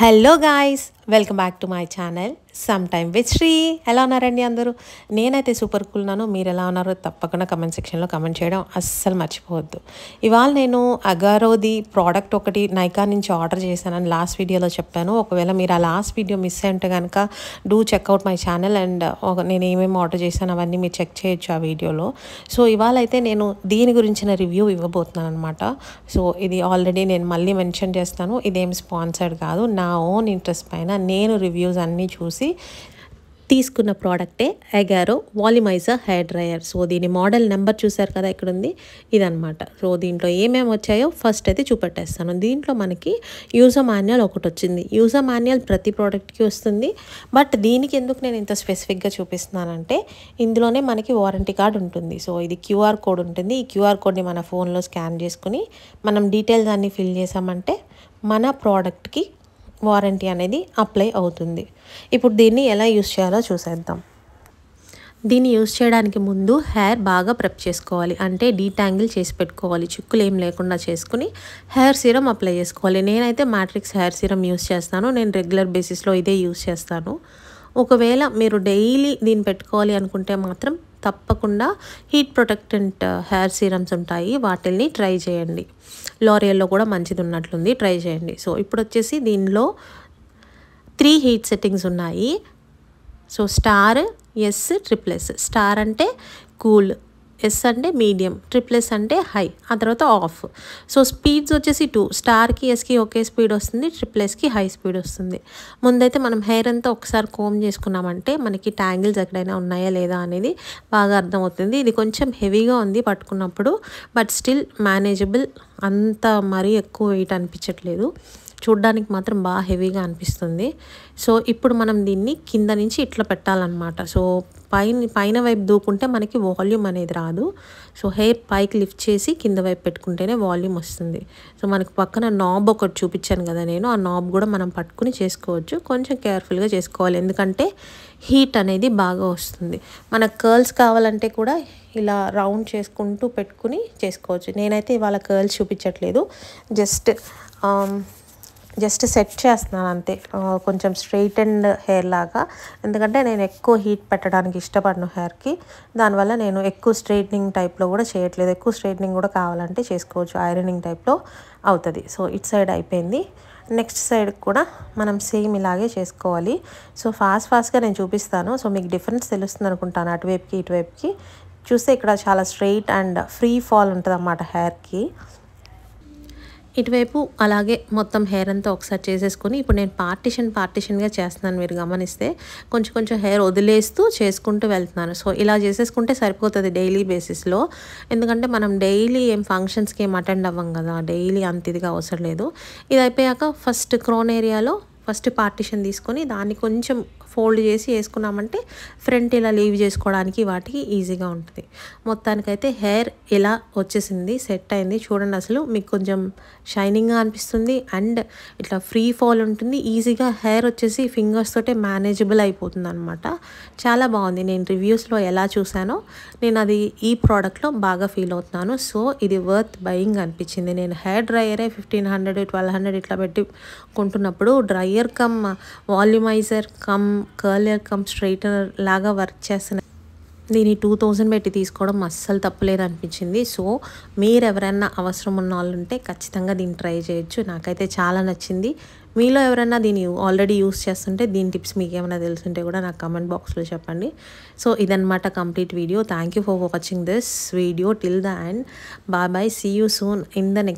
hello guys welcome back to my channel some time with Sri ఎలా ఉన్నారండి అందరూ నేనైతే సూపర్ కూల్ ఉన్నాను మీరు ఎలా ఉన్నారో తప్పకుండా కమెంట్ సెక్షన్లో కమెంట్ చేయడం అస్సలు మర్చిపోవద్దు ఇవాళ నేను అగారోది ప్రోడక్ట్ ఒకటి నైకా నుంచి ఆర్డర్ చేశానని లాస్ట్ వీడియోలో చెప్పాను ఒకవేళ మీరు ఆ లాస్ట్ వీడియో మిస్ అయి ఉంటే కనుక do check out my channel and నేను ఏమేమి ఆర్డర్ చేశాను అవన్నీ మీరు చెక్ చేయొచ్చు ఆ వీడియోలో సో ఇవాళ అయితే నేను దీని గురించిన రివ్యూ ఇవ్వబోతున్నాను అనమాట సో ఇది ఆల్రెడీ నేను మళ్ళీ మెన్షన్ చేస్తాను ఇదేం స్పాన్సర్డ్ కాదు నా ఓన్ ఇంట్రెస్ట్ పైన నేను రివ్యూస్ అన్నీ చూసి వచ్చేసి తీసుకున్న ప్రోడక్టే Agaro volumizer hair dryer so దీని మోడల్ నెంబర్ చూసారు కదా ఇక్కడ ఉంది ఇదనమాట సో దీంట్లో ఏమేమి వచ్చాయో ఫస్ట్ అయితే చూపెట్టేస్తాను దీంట్లో మనకి యూజర్ మాన్యువల్ ఒకటి వచ్చింది యూజర్ మాన్యువల్ ప్రతి ప్రోడక్ట్కి వస్తుంది బట్ దీనికి ఎందుకు నేను ఇంత స్పెసిఫిక్గా చూపిస్తున్నానంటే ఇందులోనే మనకి వారంటీ కార్డ్ ఉంటుంది సో ఇది క్యూఆర్ కోడ్ ఉంటుంది ఈ క్యూఆర్ కోడ్ని మన ఫోన్లో స్కాన్ చేసుకుని మనం డీటెయిల్స్ అన్నీ ఫిల్ చేసామంటే మన ప్రోడక్ట్కి వారంటీ అనేది అప్లై అవుతుంది ఇప్పుడు దీన్ని ఎలా యూస్ చేయాలో చూసేద్దాం దీన్ని యూస్ చేయడానికి ముందు హెయిర్ బాగా ప్రెప్ చేసుకోవాలి అంటే డీటాంగిల్ చేసి పెట్టుకోవాలి చిక్కులు ఏం లేకుండా చేసుకుని హెయిర్ సీరం అప్లై చేసుకోవాలి నేనైతే మ్యాట్రిక్స్ హెయిర్ సీరం యూస్ చేస్తాను నేను రెగ్యులర్ బేసిస్లో ఇదే యూస్ చేస్తాను ఒకవేళ మీరు డైలీ దీన్ని పెట్టుకోవాలి అనుకుంటే మాత్రం తప్పకుండా హీట్ ప్రొటెక్టెంట్ హెయిర్ సీరమ్స్ ఉంటాయి వాటిల్ని ట్రై చేయండి లారియల్లో కూడా మంచిది ఉన్నట్లుంది ట్రై చేయండి సో ఇప్పుడు వచ్చేసి దీనిలో త్రీ హీట్ సెట్టింగ్స్ ఉన్నాయి so star S triple S star అంటే కూల్ ఎస్ అంటే మీడియం ట్రిప్లెస్ అంటే హై ఆ తర్వాత ఆఫ్ సో స్పీడ్స్ వచ్చేసి టూ స్టార్కి ఎస్కి ఒకే స్పీడ్ వస్తుంది ట్రిప్లెస్కి హై స్పీడ్ వస్తుంది ముందైతే మనం హెయిర్ అంతా ఒకసారి కోమ్ చేసుకున్నామంటే మనకి ట్యాంగిల్స్ ఎక్కడైనా ఉన్నాయా లేదా అనేది బాగా అర్థమవుతుంది ఇది కొంచెం హెవీగా ఉంది పట్టుకున్నప్పుడు బట్ స్టిల్ మేనేజబుల్ అంత మరీ ఎక్కువ వెయిట్ అనిపించట్లేదు చూడ్డానికి మాత్రం బాగా హెవీగా అనిపిస్తుంది సో ఇప్పుడు మనం దీన్ని కింద నుంచి ఇట్లా పెట్టాలన్నమాట సో పైన పైన వైపు దూకుంటే మనకి వాల్యూమ్ అనేది రాదు సో హెయిర్ పైకి లిఫ్ట్ చేసి కింద వైపు పెట్టుకుంటేనే వాల్యూమ్ వస్తుంది సో మనకు పక్కన నాబ్ ఒకటి చూపించాను కదా నేను ఆ నాబ్ కూడా మనం పట్టుకుని చేసుకోవచ్చు కొంచెం కేర్ఫుల్గా చేసుకోవాలి ఎందుకంటే హీట్ అనేది బాగా వస్తుంది మనకు కర్ల్స్ కావాలంటే కూడా ఇలా రౌండ్ చేసుకుంటూ పెట్టుకుని చేసుకోవచ్చు నేనైతే ఇవాళ కర్ల్స్ చూపించట్లేదు జస్ట్ జస్ట్ సెట్ చేస్తున్నాను అంతే కొంచెం స్ట్రైట్ అండ్ హెయిర్ లాగా ఎందుకంటే నేను ఎక్కువ హీట్ పెట్టడానికి ఇష్టపడను హెయిర్కి దానివల్ల నేను ఎక్కువ స్ట్రైట్నింగ్ టైప్లో కూడా చేయట్లేదు ఎక్కువ స్ట్రైట్నింగ్ కూడా కావాలంటే చేసుకోవచ్చు ఐరనింగ్ టైప్లో అవుతుంది సో ఇట్ సైడ్ అయిపోయింది నెక్స్ట్ సైడ్ కూడా మనం సేమ్ ఇలాగే చేసుకోవాలి సో ఫాస్ట్ ఫాస్ట్గా నేను చూపిస్తాను సో మీకు డిఫరెన్స్ తెలుస్తుంది అనుకుంటాను అటువైపుకి ఇటువైపుకి చూస్తే ఇక్కడ చాలా స్ట్రైట్ అండ్ ఫ్రీ ఫాల్ ఉంటుంది అన్నమాట హెయిర్కి ఇటువైపు అలాగే మొత్తం హెయిర్ అంతా ఒకసారి చేసేసుకొని ఇప్పుడు నేను పార్టిషన్ పార్టిషన్గా చేస్తున్నాను మీరు గమనిస్తే కొంచెం కొంచెం హెయిర్ వదిలేస్తూ చేసుకుంటూ వెళ్తున్నాను సో ఇలా చేసేసుకుంటే సరిపోతుంది డైలీ బేసిస్లో ఎందుకంటే మనం డైలీ ఏం ఫంక్షన్స్కి ఏం అటెండ్ అవ్వం కదా డైలీ అంత ఇదిగా అవసరం లేదు ఇది అయిపోయాక ఫస్ట్ క్రోన్ ఏరియాలో ఫస్ట్ పార్టీషన్ తీసుకొని దాన్ని కొంచెం ఫోల్డ్ చేసి వేసుకున్నామంటే ఫ్రంట్ ఇలా లీవ్ చేసుకోవడానికి వాటికి ఈజీగా ఉంటుంది మొత్తానికైతే హెయిర్ ఇలా వచ్చేసింది సెట్ అయింది చూడండి అసలు మీకు కొంచెం షైనింగ్గా అనిపిస్తుంది అండ్ ఇట్లా ఫ్రీ ఫాల్ ఉంటుంది ఈజీగా హెయిర్ వచ్చేసి ఫింగర్స్ తోటే మేనేజబుల్ అయిపోతుంది అనమాట చాలా బాగుంది నేను రివ్యూస్లో ఎలా చూసానో నేను అది ఈ ప్రోడక్ట్లో బాగా ఫీల్ అవుతున్నాను సో ఇది వర్త్ బయింగ్ అనిపించింది నేను హెయిర్ డ్రయరే ఫిఫ్టీన్ హండ్రెడ్ ట్వెల్వ్ హండ్రెడ్ ఇట్లా పెట్టి కొంటున్నప్పుడు dryer come volumizer come curler come straightener లాగా వర్క్ చేస్తున్నాయి దీన్ని టూ థౌజండ్ పెట్టి తీసుకోవడం అస్సలు తప్పులేదు అనిపించింది సో మీరు ఎవరైనా అవసరం ఉన్న వాళ్ళు ఉంటే ఖచ్చితంగా దీన్ని ట్రై చేయొచ్చు నాకైతే చాలా నచ్చింది మీలో ఎవరైనా దీన్ని ఆల్రెడీ యూస్ చేస్తుంటే దీని టిప్స్ మీకు ఏమైనా తెలుసుంటే కూడా నాకు కమెంట్ బాక్స్లో చెప్పండి సో ఇదనమాట complete video thank you for watching this video till the end bye bye see you soon in the next